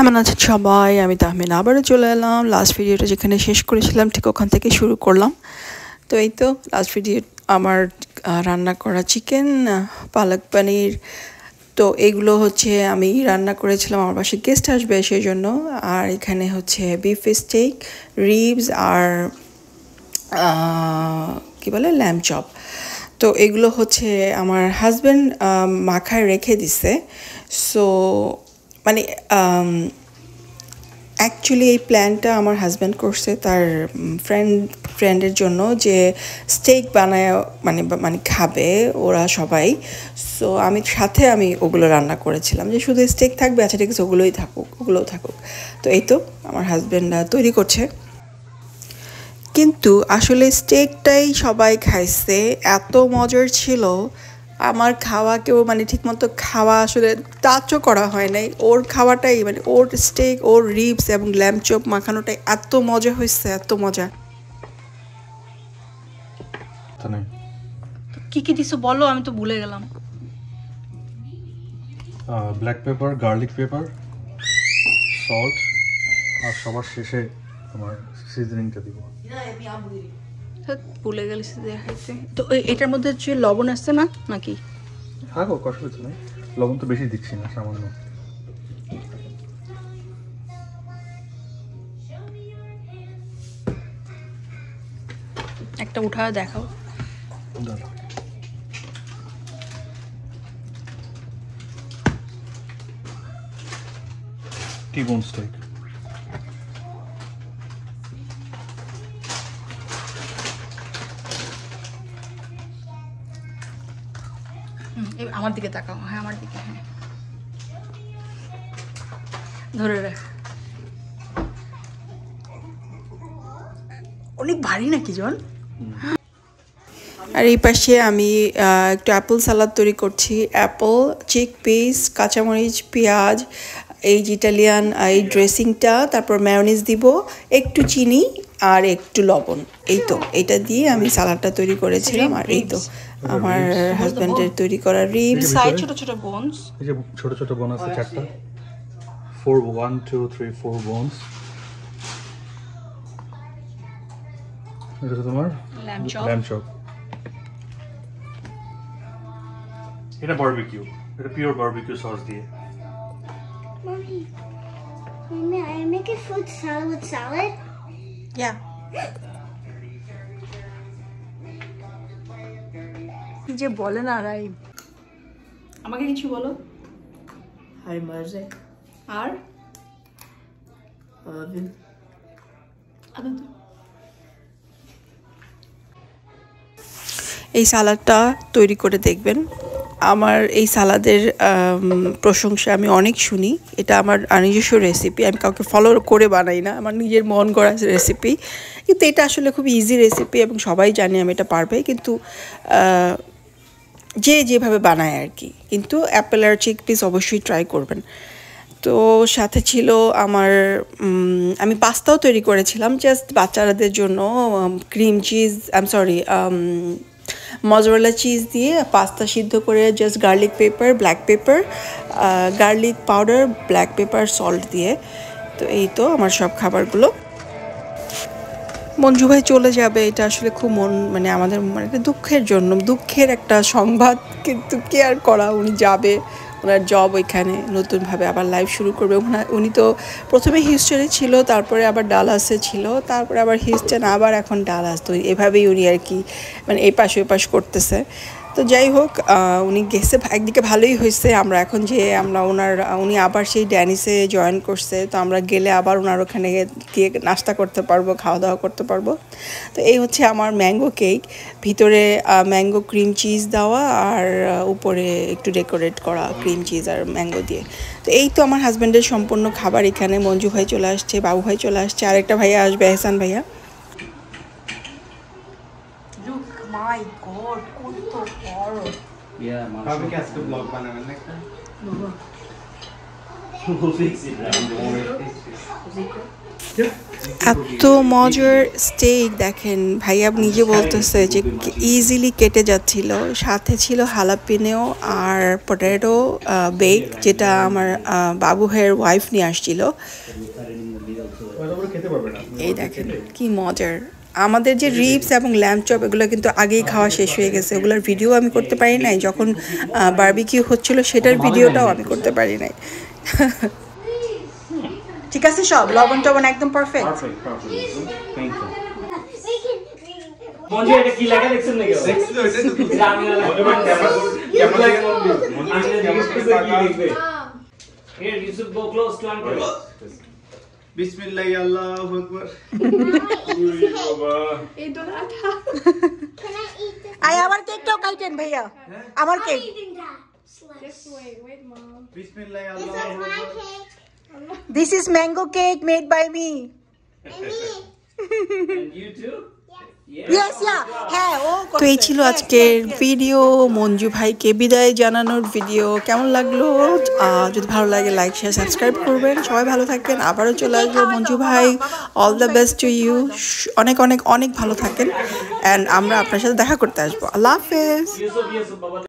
কেমন আছে সবাই আমি তাহমিন আবারও চলে এলাম লাস্ট ভিডিওটা যেখানে শেষ করেছিলাম ঠিক ওখান থেকে শুরু করলাম তো এই তো লাস্ট ভিডিও আমার রান্না করা চিকেন পালক পানির তো এগুলো হচ্ছে আমি রান্না করেছিলাম আমার বাসায় গেস্ট আসবে সেই জন্য আর এখানে হচ্ছে বিফ স্টেক রিবস আর কি বলে ল্যাম্প চপ তো এগুলো হচ্ছে আমার হাজব্যান্ড মাখায় রেখে দিছে সো মানে অ্যাকচুয়ালি um, এই প্ল্যানটা আমার হাজব্যান্ড করছে তার ফ্রেন্ড ফ্রেন্ডের জন্য যে স্টেক বানায় মানে মানে খাবে ওরা সবাই সো আমি সাথে আমি ওগুলো রান্না করেছিলাম যে শুধু স্টেক থাকবে আচ্ছা ঠিক আছে ওগুলোই থাকুক ওগুলোও থাকুক তো এই তো আমার হাজব্যান্ড তৈরি করছে কিন্তু আসলে স্টেকটাই সবাই খাইছে এত মজার ছিল আমার খাওয়া কেউ মানে ঠিকমতো খাওয়া আসলে টাচও করা হয় নাই ওর খাওয়াটাই মানে ওর স্টেক ওর রিবস এবং ল্যাম্পচপ মাখানোটাই এত মজা হয়েছে এত মজা কি কি দিছো বলো আমি তো ভুলে গেলাম black pepper garlic pepper salt আর সবার শেষে তোমার সিজনিংটা দিব ভুলে গেলিস দেখাইতে তো এটার মধ্যে যে লবণ আছে না নাকি হ্যাঁ গো অসুবিধা নেই লবণ তো বেশি দিচ্ছি না সামান্য একটা উঠা দেখাও দাঁড়াও T-bone আমার দিকে তাকাও হ্যাঁ আমার দিকে হ্যাঁ ধরে রাখ অনেক ভারী নাকি জল আর এই পাশে আমি একটু অ্যাপল সালাদ তৈরি করছি অ্যাপল চিক পিস কাঁচামরিচ পেঁয়াজ এই ইটালিয়ান এই ড্রেসিংটা তারপর ম্যারোনিজ দিব একটু চিনি আর একটু লবণ এই তো এটা দিয়ে আমি সালাডটা তৈরি করেছিলাম আর এই তো আমার হাজব্যান্ডের তৈরি করা রিবস ছোট ছোট বোনস এই যে ছোট ছোট বোন আছে চারটা 4 1 2 3 4 বোনস এটা তোমার ল্যাম্প চপ এটা বারবিকিউ এটা পিওর বারবিকিউ সস দিয়ে Mommy, I make a fruit salad with salad. Yeah. যে বলে না রাই আমাকে কিছু বলো হাই আর এই সালাদটা তৈরি করে দেখবেন আমার এই সালাদের প্রশংসা আমি অনেক শুনি এটা আমার নিজস্ব রেসিপি আমি কাউকে ফলো করে বানাই না আমার নিজের মন গড়া রেসিপি কিন্তু এটা আসলে খুব ইজি রেসিপি এবং সবাই জানে আমি এটা পারবে কিন্তু যে যেভাবে বানায় আর কি কিন্তু অ্যাপেল আর চিক পিস অবশ্যই ট্রাই করবেন তো সাথে ছিল আমার আমি পাস্তাও তৈরি করেছিলাম জাস্ট বাচ্চাদের জন্য cream cheese I am sorry mozzarella cheese দিয়ে পাস্তা সিদ্ধ করে just garlic pepper black pepper garlic powder black pepper salt দিয়ে তো এই তো আমার সব খাবারগুলো মঞ্জু ভাই চলে যাবে এটা আসলে খুব মন মানে আমাদের মানে দুঃখের জন্য দুঃখের একটা সংবাদ কিন্তু কেয়ার করা উনি যাবে ওনার জব ওইখানে নতুনভাবে আবার লাইফ শুরু করবে উনি তো প্রথমে হিউস্টনে ছিল তারপরে আবার ডালাসে ছিল তারপরে আবার হিউস্টন আবার এখন ডালাস তো এভাবেই উনি আর কি মানে এপাশ পাশ করতেছে তো যাই হোক উনি গেছে একদিকে ভালোই হয়েছে আমরা এখন যে আমরা ওনার উনি আবার সেই ড্যানিসে জয়েন করছে তো আমরা গেলে আবার ওনার ওখানে গিয়ে নাস্তা করতে পারবো খাওয়া দাওয়া করতে পারবো তো এই হচ্ছে আমার ম্যাঙ্গো কেক ভিতরে ম্যাঙ্গো ক্রিম চিজ দেওয়া আর উপরে একটু ডেকোরেট করা ক্রিম চিজ আর ম্যাঙ্গো দিয়ে তো এই তো আমার হাজব্যান্ডের সম্পূর্ণ খাবার এখানে মঞ্জু ভাই চলে আসছে বাবু ভাই চলে আসছে আরেকটা ভাইয়া আসবে এহসান ভাইয়া মাই গড কত বড় ইয়া মানে ব্লগ বানাবেন না একটা এত মজার স্টেক দেখেন ভাইয়া নিজে বলতেছে যে ইজিলি কেটে যাচ্ছিল সাথে ছিল হালাপিনেও আর পটেটো বেক যেটা আমার বাবু হের ওয়াইফ নিয়ে আসছিল এই দেখেন কি মজার আমাদের যে রিপস এবং ল্যাম্প চপ এগুলো কিন্তু আগেই খাওয়া শেষ হয়ে গেছে ওগুলোর ভিডিও আমি করতে পারি নাই যখন বার্বিকিউ হচ্ছিল সেটার ভিডিওটাও আমি করতে পারি নাই ঠিক আছে সব লবণ টবণ একদম পারফেক্ট এটা কি দেখছেন নাকি তো এটা তো ক্যামেরা ক্যামেরা আমি কি দেখবে বিসমিল্লাহ আল্লাহ আকবার আই আমার কেকটাও কাইটেন ভাইয়া আমার cake This is mango cake made by me. And you too? Oh, তো এই ছিল আজকের ভিডিও মঞ্জু ভাইকে বিদায় জানানোর ভিডিও কেমন লাগলো যদি ভালো লাগে লাইক শেয়ার সাবস্ক্রাইব করবেন সবাই ভালো থাকবেন আবারও চলে আসবো মঞ্জু ভাই all the best to you অনেক অনেক অনেক ভালো থাকেন অ্যান্ড আমরা আপনার সাথে দেখা করতে আসবো আল্লাহ হাফেজ